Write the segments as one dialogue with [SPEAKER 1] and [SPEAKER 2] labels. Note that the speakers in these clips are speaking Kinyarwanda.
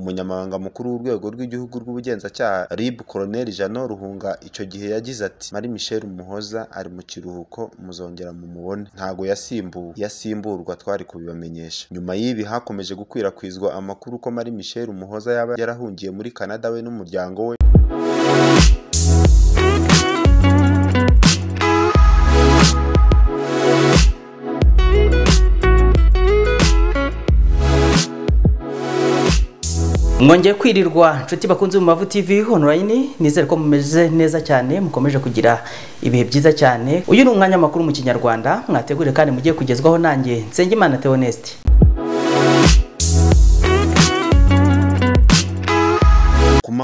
[SPEAKER 1] Umunyamabanga mukuru w'Urwego rw'Igihugu rw'Ubugenzacyaha (RIB) Col Jeannot Ruhunga icyo gihe yagize ati “Marie Michel Muhoza ari mu kiruhuko muzongera mumubone ntago yasimbuwe yasimburwa asimburwa twari kubibamenyesha” nyuma y'ibi hakomeje gukwirakwizwa amakuru ko Marie Michel Muhoza yaba yarahungiye muri Canada we n'umuryango we
[SPEAKER 2] mwongeye kwirirwa Nshuti bakunze mu mavu tv online nizere ko mumeze neza cyane mukomeje kugira ibihe byiza cyane uyu ni umwanya makuru mu kinyarwanda mwategure kandi mugiye
[SPEAKER 1] kugezwaho nanjye nsengimana theoneste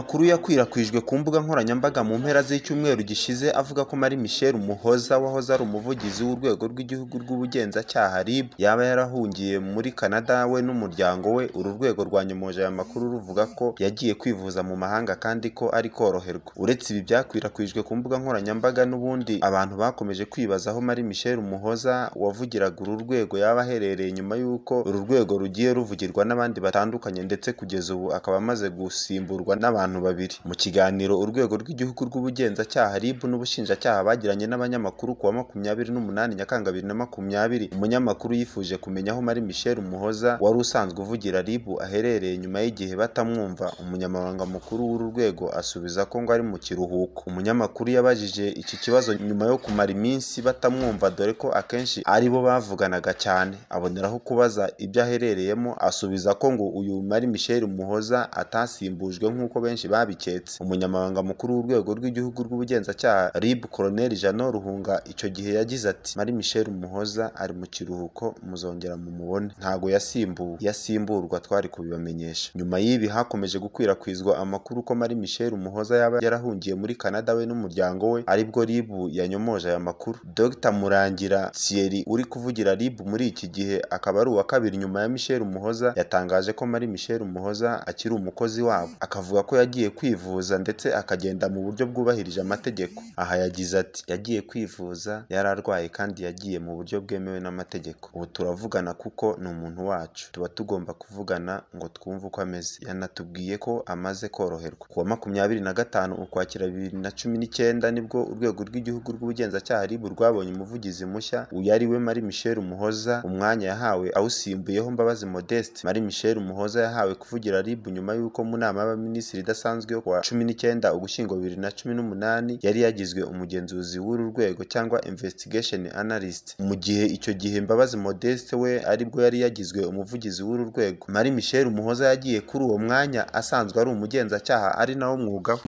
[SPEAKER 1] makuru yakwirakwijwe ku mbuga nkoranyambaga mu mpera z'icyumweru gishize avuga ko Marie Michel Umuhoza wahoze ari umuvugizi w'urwego rw'igihugu rw'ubugenzacyaha RIB yaba yarahungiye muri Canada we n'umuryango we uru rwego rwanyomoje aya makuru ruvuga ko yagiye kwivuza mu mahanga kandi ko ari koroherwa uretse ibi byakwirakwijwe ku mbuga nkoranyambaga n'ubundi abantu bakomeje kwibaza aho Marie Michel Umuhoza wavugiraga uru rwego yaba aherereye nyuma y'uko uru rwego rugiye ruvugirwa n'abandi batandukanye ndetse kugeza ubu akaba amaze gusimburwa n'abantu abantu babiri. Mu kiganiro Urwego rw'Igihugu rw'Ubugenzacyaha RIB n'Ubushinjacyaha bagiranye n'abanyamakuru ku wa makumyabiri n'umunani Nyakanga bibiri na makumyabiri, umunyamakuru yifuje kumenya aho Marie Michel Umuhoza wari usanzwe uvugira RIB aherereye nyuma y'igihe batamwumva, umunyamabanga mukuru w'uru rwego asubiza ko ngo ari mu kiruhuko. Umunyamakuru yabajije iki kibazo nyuma yo kumara iminsi batamwumva dore ko akenshi ari bo bavuganaga cyane, aboneraho kubaza ibyo aherereyemo asubiza ko ngo uyu Marie Michel Umuhoza atasimbujwe nk'uko benshi byinshi babiketse umunyamabanga mukuru w'urwego rw'igihugu rw'ubugenzacyaha rib colonel jano ruhunga icyo gihe yagize ati mari michel muhoza ari mu kiruhuko muzongera mu mubone ntabwo yasimbuwe yasimburwa twari kubibamenyesha nyuma y'ibi hakomeje gukwirakwizwa amakuru ko mari michel muhoza yaba yarahungiye muri canada we n'umuryango we aribwo rib yanyomoje aya makuru dr murangira thierry uri kuvugira rib muri iki gihe akaba ari uwa kabiri nyuma ya michel muhoza yatangaje ko mari michel muhoza akiri umukozi wabo akavuga ko agiye kwivuza ndetse akagenda mu buryo bwubahirije amategeko aha yagize ati yagiye kwivuza yari arwaye kandi yagiye mu buryo bwemewe n'amategeko ubu turavugana kuko ni umuntu wacu tuba tugomba kuvugana ngo twumve uko ameze yanatubwiye ko amaze koroherwa ku wa makumyabiri na gatanu ukwakira bibiri na cumi n'icyenda nibwo urwego rw'igihugu rw'ubugenzacyaha ribu rwabonye umuvugizi mushya uyu ari we mari michel umuhoza umwanya yahawe awusimbuyeho mbabazi modeste mari michel umuhoza yahawe kuvugira rib nyuma y'uko mu nama y'abaminisitiri idasanzwe yo kuwa cumi n'icyenda ugushyingo bibiri na cumi n'umunani yari yagizwe umugenzuzi w'uru rwego cyangwa investigation analyst mu gihe icyo gihe Mbabazi Modeste we aribwo yari yagizwe umuvugizi w'uru rwego Marie Michel Umuhoza yagiye kuri uwo mwanya asanzwe ari umugenzacyaha ari nawo mwuga we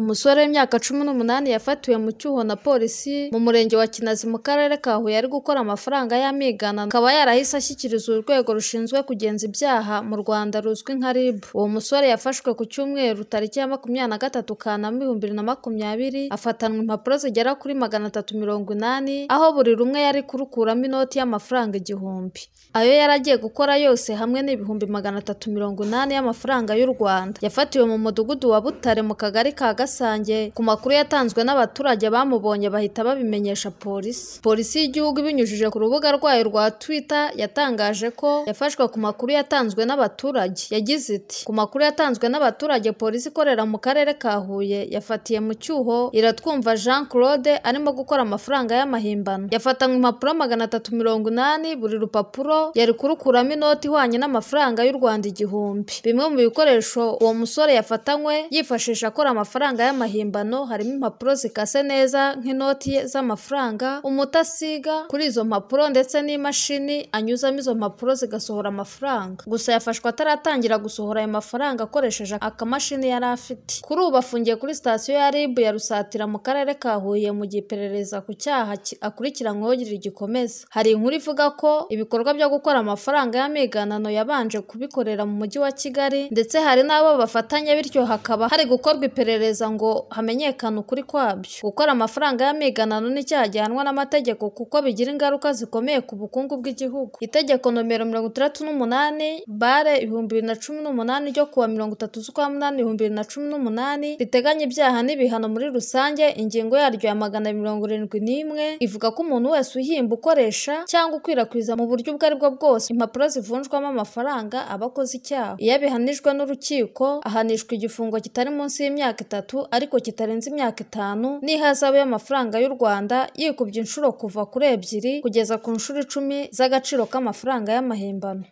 [SPEAKER 2] Umusore w'imyaka cumi n'umunani yafatiwe mu cyuho na polisi mu murenge wa Kinazi mu karere ka Huye ari gukora amafaranga y'amigana akaba yarahise ashyikiriza urwego rushinzwe kugenza ibyaha mu Rwanda ruzwi nka RIB. Uwo musore yafashwe ku cyumweru tariki ya makumyabiri na gatatu Kanama ibihumbi bibiri na makumyabiri afatanwa impapuro zigera kuri magana atatu mirongo inani aho buri rumwe yari kurukuramo inoti y'amafaranga igihumbi. Ayo yari agiye gukora yose hamwe n'ibihumbi magana atatu mirongo inani y'amafaranga y'u Rwanda. Yafatiwe mu mudugudu wa Butare mu kagari ka Gasange ku makuru yatanzwe n'abaturage bamubonye bahita babimenyesha polisi polisi y'igihugu ibinyujije ku rubuga rwayo rwa Twitter yatangaje ko yafashwe ku makuru yatanzwe n'abaturage yagize iti ku makuru yatanzwe n'abaturage polisi ikorera mu karere ka Huye yafatiye mu cyuho iratwumva Jean Claude arimo gukora amafaranga y'amahimbano yafatanywe impapuro magana atatu mirongo inani buri rupapuro yari kurukuramo inoti ihwanye n'amafaranga y'u Rwanda igihumbi bimwe mu bikoresho uwo musore yafatanywe yifashisha akora amafaranga amafaranga y'amahimbano harimo impapuro zikase neza nk'inoti z'amafaranga umuti asiga kuri izo mpapuro ndetse n'imashini anyuzamo izo mpapuro zigasohora amafaranga gusa yafashwe ataratangira gusohora ayo mafaranga akoresheje akamashini yari afite kuri ubu afungiye kuri sitasiyo ya rib ya rusatira mu karere ka huye mu gihe iperereza ku cyaha akurikiranyweho gikomeza hari inkuru ivuga ko ibikorwa byo gukora amafaranga y'amiganano yabanje kubikorera mu mujyi wa kigali ndetse hari n'abo bafatanya bityo hakaba hari gukorwa iperereza ngo hamenyekane ukuri kwabyo gukora amafaranga y'amiganano n'icyaha gihanwa n'amategeko kuko bigira ingaruka zikomeye ku bukungu bw'igihugu itegeko nomero mirongo itandatu n'umunani bare ibihumbi bibiri na cumi n'umunani ryo kuwa mirongo itatu z'ukwa munani ibihumbi bibiri na cumi n'umunani riteganya ibyaha n'ibihano muri rusange ingingo yaryo ya magana mirongo irindwi n'imwe ivuga ko umuntu wese uhimba ukoresha cyangwa ukwirakwiza mu buryo ubwo ari bwose impapuro zivunjwamo amafaranga aba akoze icyaha iyo abihanijwe n'urukiko ahanishwa igifungo kitari munsi y'imyaka itatu gatatu ariko kitarenze imyaka itanu n'ihazabu y'amafaranga y'u Rwanda yikubye inshuro kuva kuri ebyiri kugeza ku nshuro icumi z'agaciro k'amafaranga y'amahimbano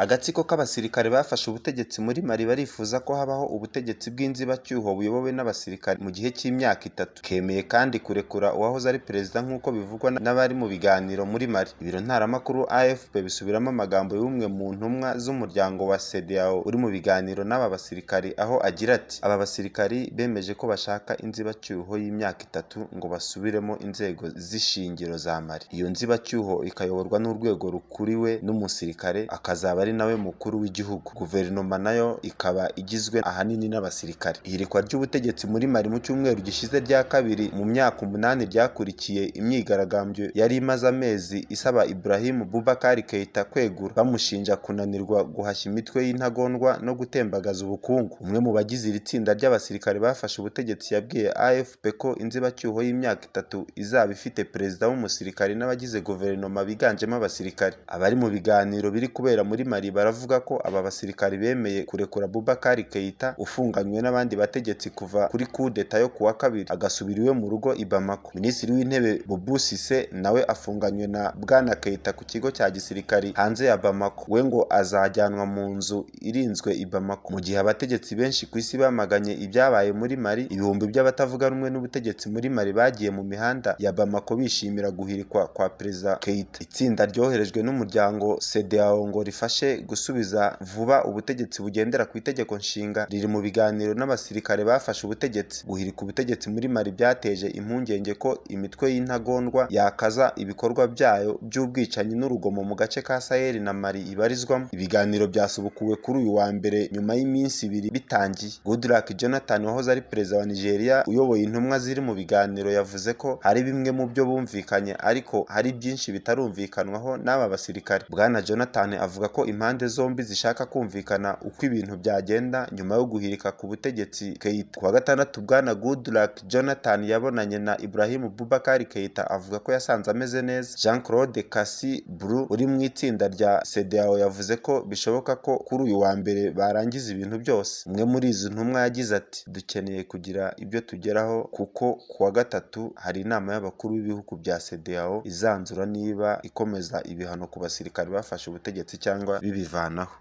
[SPEAKER 1] Agatsiko k'abasirikare bafashe ubutegetsi muri mari barifuza ko habaho ubutegetsi bw'inzibacyuho buyobowe n'abasirikare mu gihe cy'imyaka itatu. Kemeye kandi kurekura uwahoze ari perezida nk'uko bivugwa n'abari mu biganiro muri mari Ibiro ntaramakuru AFP bisubiramo amagambo y'umwe mu ntumwa z'umuryango wa CEDEAO uri mu biganiro n'aba basirikari aho agira ati “Aba basirikari bemeje ko bashaka inzibacyuho y'imyaka itatu ngo basubiremo inzego z'ishingiro za mari Iyo nzibacyuho ikayoborwa n'urwego rukuriwe n'umusirikare akazaba ari ari nawe mukuru w'igihugu guverinoma nayo ikaba igizwe ahanini n'abasirikare irikwa ry'ubutegetsi muri mari mu cyumweru gishize rya kabiri mu myaka umunani ryakurikiye imyigaragambyo yari imaze amezi isaba Ibrahim Boubacar Keita kwegura bamushinja kunanirwa guhashya imitwe y'intagondwa no gutembagaza ubukungu umwe mu bagize iri tsinda ry'abasirikare bafashe ubutegetsi yabwiye AFP ko inzibacyuho y'imyaka itatu izaba ifite perezida w'umusirikare n'abagize guverinoma biganjemo abasirikare abari mu biganiro biri kubera muri mari Abamotari baravuga ko aba basirikare bemeye kurekura Boubacar Keita ufunganywe n'abandi bategetsi kuva kuri coup yo kuwa kabiri agasubira iwe mu rugo i Bamako Minisitiri w'intebe Boubou Cisse nawe afunganywe na Bwana Keita ku kigo cya gisirikari hanze ya Bamako we ngo azajyanwa mu nzu irinzwe i Bamako mu gihe abategetsi benshi ku isi bamaganye ibyabaye muri Mali ibihumbi by'abatavuga rumwe n'ubutegetsi muri Mali bagiye mu mihanda ya Bamako bishimira guhirikwa kwa Perezida Keita itsinda ryoherejwe n'umuryango CEDEAO ngo rifashe gusubiza vuba ubutegetsi bugendera ku itegeko nshinga riri mu biganiro n'abasirikare bafashe ubutegetsi guhirika ubutegetsi muri mali byateje impungenge ko imitwe y'intagondwa yakaza ibikorwa byayo by'ubwicanyi n'urugomo mu gace ka saheli na mali ibarizwamo ibiganiro byasubukuwe kuri uyu wa mbere nyuma y'iminsi ibiri bitangiye goodluck jonathan wahoze ari perezida wa nigeria uyoboye intumwa ziri mu biganiro yavuze ko hari bimwe mu byo bumvikanye ariko hari byinshi bitarumvikanwaho n'aba basirikare bwana jonathan avuga ko impande zombi zishaka kumvikana uko ibintu byagenda nyuma yo guhirika ku butegetsi Keita kuwa gatandatu bwana Goodluck Jonathan yabonanye na Ibrahim Boubacar Keita avuga ko yasanze ameze neza Jean Claude Kasi Bru uri mu itsinda rya CEDEAO yavuze ko bishoboka ko kuri uyu wa mbere barangiza ibintu byose umwe muri izi ntumwa yagize ati dukeneye kugira ibyo tugeraho kuko kuwa gatatu hari inama y'abakuru b'ibihugu bya CEDEAO izanzura niba ikomeza ibihano ku basirikare bafashe ubutegetsi cyangwa bibivanaho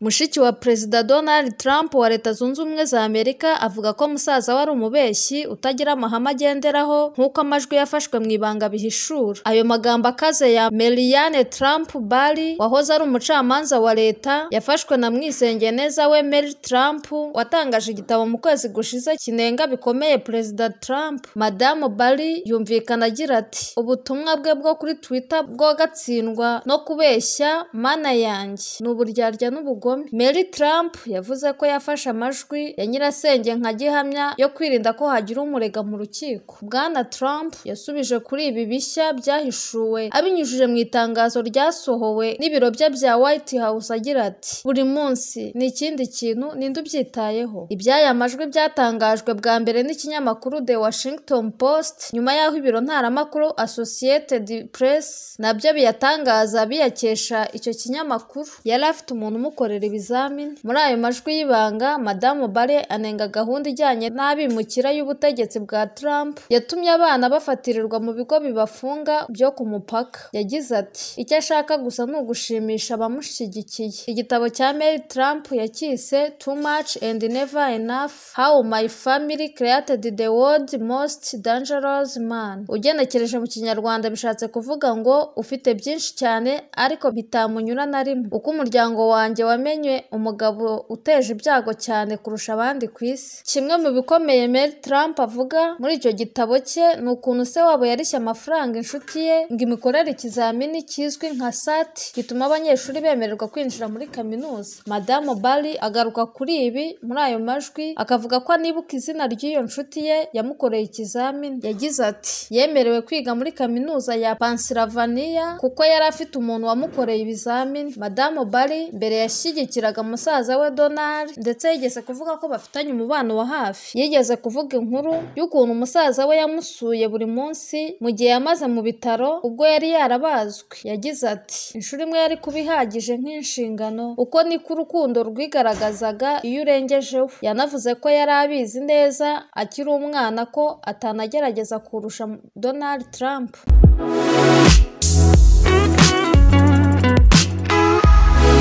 [SPEAKER 2] mushiki wa perezida Donald Trump wa leta zunze ubumwe za Amerika avuga ko musaza we ari umubeshyi utagira amahame agenderaho nk'uko amajwi yafashwe mu ibanga bihishura ayo magambo akaze ya Meliane Trump Bari wahoze ari umucamanza wa leta yafashwe na mwisengeneza we Mary Trump watangaje igitabo mu kwezi gushize kinenga bikomeye perezida Trump madamu Bari yumvikana agira ati ubutumwa bwe bwo kuri Twitter bwo gatsindwa no kubeshya mana yanjye ni uburyarya n'ubugome ubugome mary trump yavuze ko yafashe amajwi ya nyirasenge nka gihamya yo kwirinda ko hagira umurega mu rukiko bwana trump yasubije kuri ibi bishya byahishuwe abinyujije mu itangazo ryasohowe n'ibiro bye bya white house agira ati buri munsi ni ikindi kintu ninde ubyitayeho iby'aya majwi byatangajwe bwa mbere n'ikinyamakuru the washington post nyuma y'aho ibiro ntaramakuru associated press nabyo biyatangaza biyakesha icyo kinyamakuru yari afite umuntu umukorera kubakorera ibizamini muri ayo majwi y'ibanga madamu bare anenga gahunda ijyanye n'abimukira y'ubutegetsi bwa Trump yatumye abana bafatirirwa mu bigo bibafunga byo ku mupaka yagize ati icyo ashaka gusa ni ugushimisha abamushyigikiye igitabo cya Mary Trump yakise too much and never enough how my family created the world most dangerous man ugenekereje mu kinyarwanda bishatse kuvuga ngo ufite byinshi cyane ariko bitamunyura na rimwe uko umuryango wanjye wa Mary yamenye umugabo uteje ibyago cyane kurusha abandi ku isi kimwe mu bikomeye Mary Trump avuga muri icyo gitabo cye ni ukuntu se wabo yarishye amafaranga inshuti ye ngo imikorere ikizamini kizwi nka SAT gituma abanyeshuri bemererwa kwinjira muri kaminuza Madame Bari agaruka kuri ibi muri ayo majwi akavuga ko anibuka izina ry'iyo nshuti ye yamukoreye ikizamini yagize ati yemerewe kwiga muri kaminuza ya Pennsylvania kuko yari afite umuntu wamukoreye ibizamini Madame Bari mbere yashyize yashyigikiraga musaza we Donald ndetse yigeze kuvuga ko bafitanye umubano wa hafi yigeze kuvuga inkuru y'ukuntu umusaza we yamusuye buri munsi mu gihe yamaze mu bitaro ubwo yari yarabazwe yagize ati inshuro imwe yari kubihagije nk'inshingano uko ni niko urukundo rwigaragazaga iyo urengejeho yanavuze ko yari abizi neza akiri umwana ko atanagerageza kurusha Donald Trump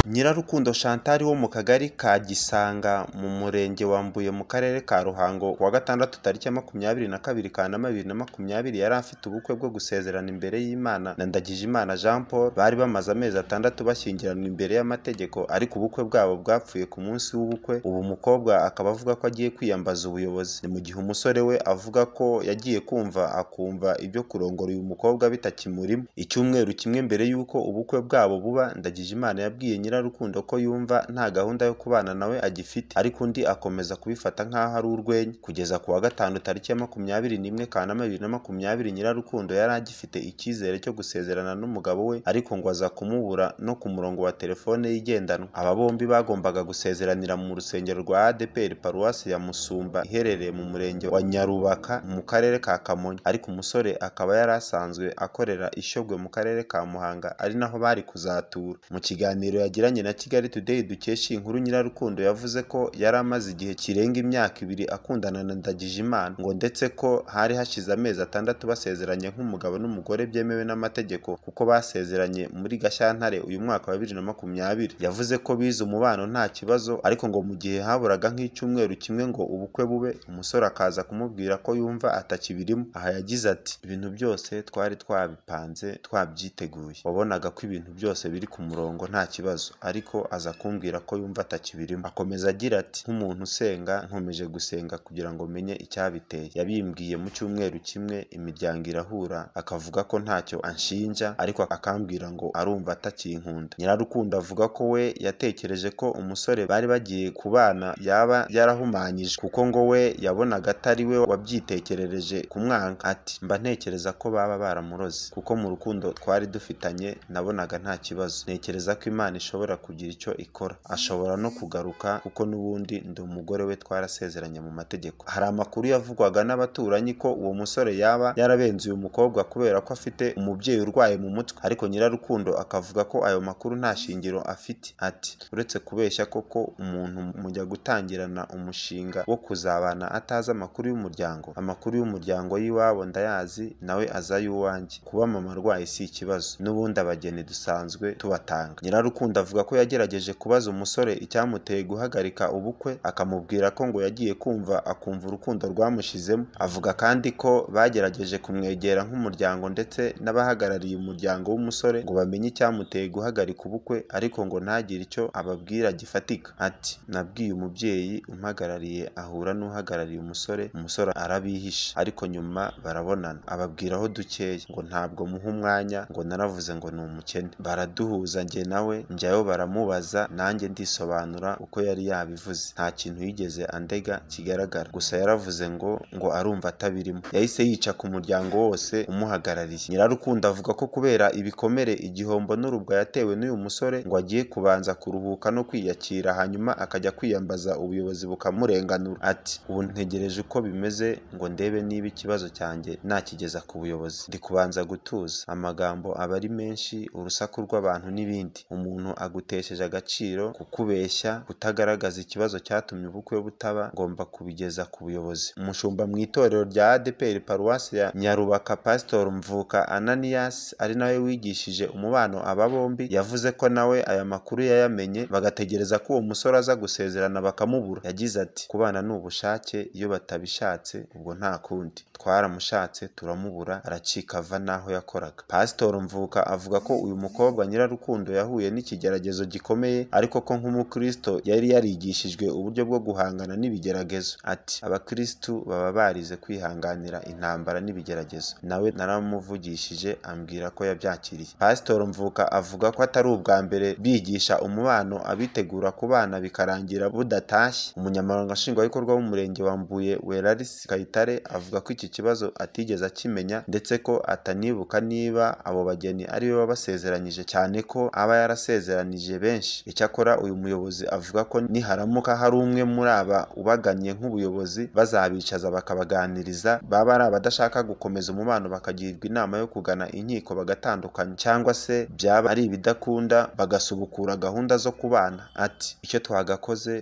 [SPEAKER 1] Nyirarukundo Chantal wo mu Kagari ka Gisanga mu Murenge wa Mbuye mu Karere ka Ruhango kuwa Gatandatu tariki makumyabiri na kabiri Kanama bibiri na makumyabiri yari afite ubukwe bwo gusezerana imbere y'Imana na Ndagijimana Jean Paul bari bamaze amezi atandatu bashyingiranwa imbere y'amategeko ariko ubukwe bwabo bwapfuye ku munsi w'ubukwe ubu mukobwa akaba avuga ko agiye kwiyambaza ubuyobozi ni mu gihe umusore we avuga ko yagiye kumva akumva ibyo kurongora uyu mukobwa bitakimurimo icyumweru kimwe mbere y'uko ubukwe bwabo buba Ndagijimana yabwiye nyira Rukundo ko yumva nta gahunda yo kubana na we agifite ariko undi akomeza kubifata nkaho ari urwenya, kugeza ku wa gatanu tariki ya makumyabiri n'imwe Kanama bibiri na makumyabiri Nyirarukundo yari agifite icyizere cyo gusezerana n'umugabo we ariko ngo aza kumubura no ku murongo wa telefone ye igendanwa. Aba bombi bagombaga gusezeranira mu rusengero rwa ADEPR Paruwasi ya Musumba iherereye mu murenge wa Nyarubaka mu karere ka Kamonyi ariko umusore akaba yari asanzwe akorera Ishyogwe mu karere ka Muhanga ari naho bari kuzatura. Mu kiganiro yagiranye tugiranye na Kigali Today dukesha inkuru Nyirarukundo yavuze ko yari amaze igihe kirenga imyaka ibiri akundana na Ndagijimana ngo ndetse ko hari hashize amezi atandatu basezeranye nk'umugabo n'umugore byemewe n'amategeko kuko basezeranye muri Gashyantare uyu mwaka wa bibiri na makumyabiri yavuze ko bize umubano nta kibazo ariko ngo mu gihe haburaga nk'icyumweru kimwe ngo ubukwe bube umusore akaza kumubwira ko yumva atakibirimo aha yagize ati ibintu byose twari twabipanze twabyiteguye wabonaga ko ibintu byose biri ku murongo nta kibazo ibibazo ariko aza kumbwira ko yumva atakibirimo akomeza agira ati nk'umuntu usenga nkomeje gusenga kugira ngo menye icyabiteye yabimbwiye mu cyumweru kimwe imiryango irahura akavuga ko ntacyo anshinja ariko akambwira ngo arumva atakinkunda nyirarukundo avuga ko we yatekereje ko umusore bari bagiye kubana yaba yarahumanyije kuko ngo we yabonaga atari we wabyitekerereje kumwanka ati mba ntekereza ko baba baramuroze kuko mu rukundo twari dufitanye nabonaga nta kibazo ntekereza ko imana ishobora ishobora kugira icyo ikora ashobora no kugaruka kuko n'ubundi ndi umugore we twarasezeranye mu mategeko hari amakuru yavugwaga n'abaturanyi ko uwo musore yaba yarabenze uyu mukobwa kubera ko afite umubyeyi urwaye mu mutwe ariko nyirarukundo akavuga ko ayo makuru nta shingiro afite ati uretse kubeshya koko umuntu mujya gutangirana umushinga wo kuzabana atazi amakuru y'umuryango amakuru y'umuryango y'iwabo ndayazi nawe aza ay'uwanjye kuba mama arwaye si ikibazo n'ubundi abageni dusanzwe tubatanga nyirarukundo avuga ko yagerageje kubaza umusore icyamuteye guhagarika ubukwe akamubwira ko ngo yagiye kumva akumva urukundo rwamushizemo avuga kandi ko bagerageje kumwegera nk'umuryango ndetse n'abahagarariye umuryango w'umusore ngo bamenye icyamuteye guhagarika ubukwe ariko ngo ntagire icyo ababwira gifatika ati nabwiye umubyeyi umpagarariye ahura n'uhagarariye umusore umusore arabihisha ariko nyuma barabonana ababwiraho dukeya ngo ntabwo muha umwanya ngo naravuze ngo ni umukene baraduhuza njye nawe njyayo nabo baramubaza nanjye ndisobanura uko yari yabivuze nta kintu yigeze andega kigaragara gusa yaravuze ngo ngo arumva atabirimo yahise yica ku muryango wose umuhagarariye nyirarukundo avuga ko kubera ibikomere igihombo n'urubwa yatewe n'uyu musore ngo agiye kubanza kuruhuka no kwiyakira hanyuma akajya kwiyambaza ubuyobozi bukamurenganura ati ubu ntegereje uko bimeze ngo ndebe niba ikibazo cyanjye nakigeza ku buyobozi ndi kubanza gutuza amagambo aba ari menshi urusaku rw'abantu n'ibindi umuntu agutesheje agaciro kukubeshya kutagaragaza ikibazo cyatumye ubukwe butaba ngomba kubigeza ku buyobozi umushumba mu itorero rya ADEPR paruwasi ya Nyarubaka Pastor Mvuka Ananias ari nawe wigishije umubano aba bombi yavuze ko nawe aya makuru yayamenye bagategereza ko uwo musore aza gusezerana bakamubura yagize ati kubana ni ubushake iyo batabishatse ubwo nta kundi twaramushatse turamubura aracika ava n'aho yakoraga Pastor Mvuka avuga ko uyu mukobwa nyirarukundo yahuye n'ikigera ikigeragezo gikomeye ariko ko nk'umukristo yari yarigishijwe uburyo bwo guhangana n'ibigeragezo ati abakristu baba barize kwihanganira intambara n'ibigeragezo nawe naramuvugishije ambwira ko yabyakiriye pasitoro mvuka avuga ko atari ubwa mbere bigisha umubano abitegura ku bana bikarangira budatashye umunyamabanga nshingwabikorwa w'umurenge wa mbuye werarisi kayitare avuga ko iki kibazo atigeze akimenya ndetse ko atanibuka niba abo bageni ari bo basezeranyije cyane ko aba yarasezeranye babananije benshi icyakora uyu muyobozi avuga ko niharamuka hari umwe muri aba ubagannye nk'ubuyobozi bazabicaza bakabaganiriza baba ari abadashaka gukomeza umubano bakagirwa inama yo kugana inkiko bagatandukanya cyangwa se byaba ari ibidakunda bagasubukura gahunda zo kubana ati icyo twagakoze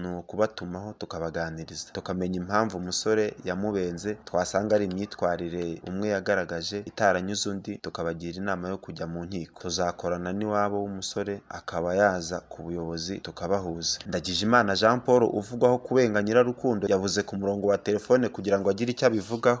[SPEAKER 1] ni ukubatumaho tukabaganiriza tukamenya impamvu umusore yamubenze twasanga ari imyitwarire umwe yagaragaje itaranyuze undi tukabagira inama yo kujya mu nkiko tuzakorana n'iwabo w'umusore akaba yaza ku buyobozi tukabahuza ndagijimana jean paul uvugwaho kubenga nyirarukundo yabuze ku murongo wa telefone kugira ngo agire icyo abivugaho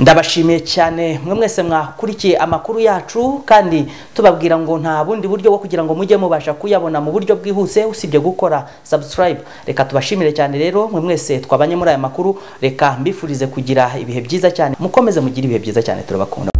[SPEAKER 1] ndabashimiye cyane mwe mwese mwakurikiye amakuru
[SPEAKER 2] yacu kandi tubabwira ngo nta bundi buryo bwo kugira ngo mujye mubasha kuyabona mu buryo bwihuse usibye gukora subscribe reka tubashimire cyane rero mwe mwese twabanye muri aya makuru reka mbifurize kugira ibihe byiza cyane mukomeze mugire ibihe byiza cyane turabakunda